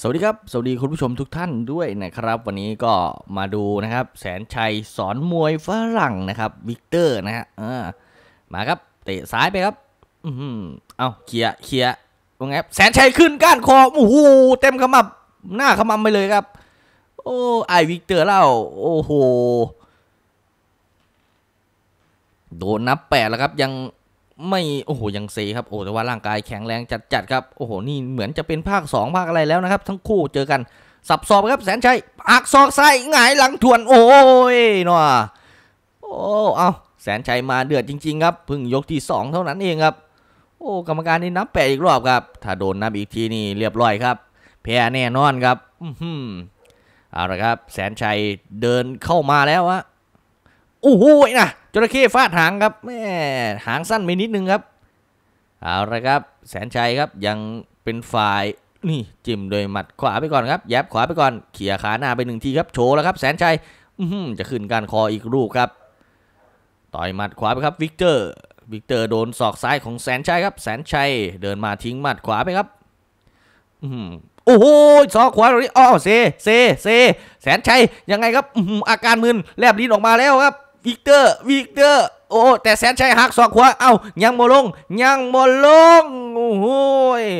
สวัสดีครับสวัสดีคุณผู้ชมทุกท่านด้วยนะครับ วันนี้ก็มาดูนะครับ แสนชัยสอนมวยฝรั่งนะครับ วิกเตอร์นะฮะมาครับเตะซ้ายไปครับอืมเอาเขียเขียว่าไงแสนชัยขึ้นก้านคอโอ้โหเต็มขมับ หน้าขมับไปเลยครับ โอ้ไอวิกเตอร์ เล่าโอ้โห โดนนับแปดแล้วครับยังไม่โอ้โหยังเซครับโอ้แต่ว่าร่างกายแข็งแรง จัดๆครับ โอ้โห นี่เหมือนจะเป็นภาค 2 ภาคอะไรแล้วนะครับ ทั้งคู่เจอกัน สับสอบครับ แสนชัยอักซอกไส่หงายหลังทวน โอ้ยนัวโอ้เอาแสนชัยมาเดือดจริงๆครับ พึ่งยกที่ 2 เท่านั้นเองครับ โอ้ กรรมการนี่นับแปดอีกรอบครับ ถ้าโดนนับอีกทีนี่เรียบร้อยครับแพ้แน่นอนครับอืมเอาละครับ แสนชัยเดินเข้ามาแล้วอะโอ้โหนะจระเข้ฟาดหางครับแม่หางสั้นไปนิดนึงครับ เอาละครับ แสนชัยครับ ยังเป็นฝ่ายนี่จิ้มโดยหมัดขวาไปก่อนครับ แยบขวาไปก่อนเขี่ยขาหน้าไปหนึ่งทีครับโชว์แล้วครับแสนชัยจะขึ้นการคออีกรูปครับ ต่อยหมัดขวาไปครับวิกเตอร์ วิกเตอร์โดนศอกซ้ายของแสนชัยครับ แสนชัยเดินมาทิ้งหมัดขวาไปครับโอ้โหซอกขวาตรงนี้อ๋อเซเซเซแสนชัยยังไงครับอาการมึนแลบลิ้นออกมาแล้วครับอีกเตอร์วีกเตอร์ โอ้ แต่แสนชัยหักสองขวา เอา้ายังโมลง ยังโมลง โอ้โห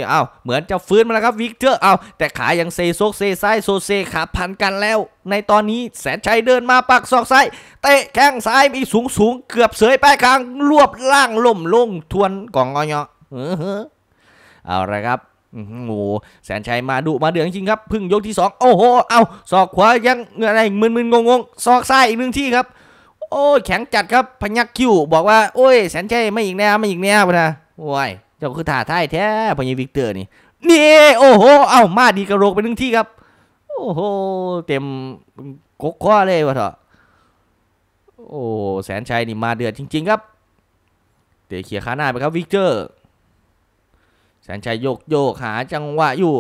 เอา้าเหมือนจะฟื้นมาแล้วครับวีกเตอร์ เอา้าแต่ขายังเซโซกเซซ้ายโซเซขาพันกันแล้ว ในตอนนี้แสนชัยเดินมาปักศอกซ้าย เตะแข้งซ้ายมีสูงสูง เกือบเสยไปลาง รวบล่างล่มลงทวนกองงอยเอาละครับโอ้แสนชัยมาดุมาเดือดจริงครับ พึ่งยกที่ 2 โอ้โห เอาศอกขวายังอะไรมึนมนงงงศอกซ้ายอีกหนึ่งที่ครับโอ้ยแข็งจัดครับพยักคิวบอกว่าโอ้ยแสนใจไม่อีกแน่ไม่อีกแน่นะโอ้ยเจ้าคือถ่าท้ายแท้พญวิกเตอร์นี่ นี่ โอ้โหเอ้ามาดีกระโรกไปหนึ่งที่ครับโอ้โหเต็มกกข้อเลยวะเถอะโอ้แสนชัยนี่มาเดือดจริง ๆครับเตะเขียขาหน้าไปครับ วิกเตอร์ แสนชัยโยกโยกหาจังหวะอยู่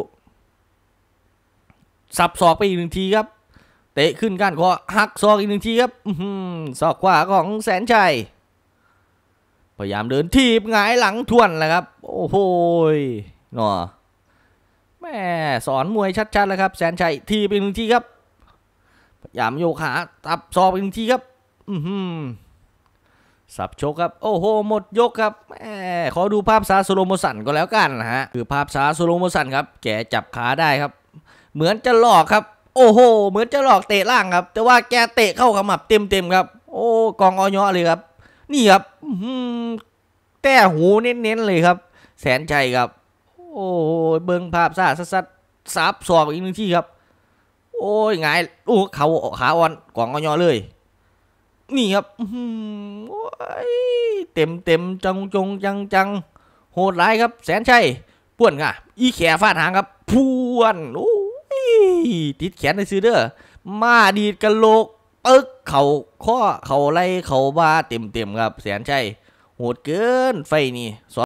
สับศอกไปอีกหนึ่งทีครับเตะขึ้นก้านคอหักซอกอีกหนึ่งทีครับซอกขวาของแสนชัย พยายามเดินทีบหงายหลังทวนแหละครับ โอ้โหหนอแม่สอนมวยชัดๆแล้วครับ แสนชัยทีบอีกหนึ่งทีครับ พยายามโยกขาตับซอกอีกหนึ่งทีครับ อืมสับโชกครับ โอ้โหหมดยกครับแหมขอดูภาพซาาสโลโมสันก็แล้วกันนะฮะ คือภาพซาาสโลโมสันครับ แกจับขาได้ครับ เหมือนจะหลอกครับโอ้โห เหมือนจะหลอกเตะล่างครับ แต่ว่าแกเตะเข้าขมับเต็มๆครับ โอ้กองออยอเลยครับ นี่ครับแต่หูเน้นๆเลยครับ แสนใจครับ โอ้เบิ้งภาพซาซัดซับสอบอีกหนึ่งที่ครับ โอ้ยไงโอ้เขาขาอ่อนกองออยอเลย นี่ครับ้เต็มเต็มจังจงจังจังโหดร้ายครับ แสนชัยป่วนอ่ะอีแขฟาดหางครับพวนโอ้ติดแขนในซื้อเด้อ มาดีดกันโลกปึกเขาข้อเขาไล่เขาบาเต็มเต็มครับแสนชัยโหดเกินไฟนี่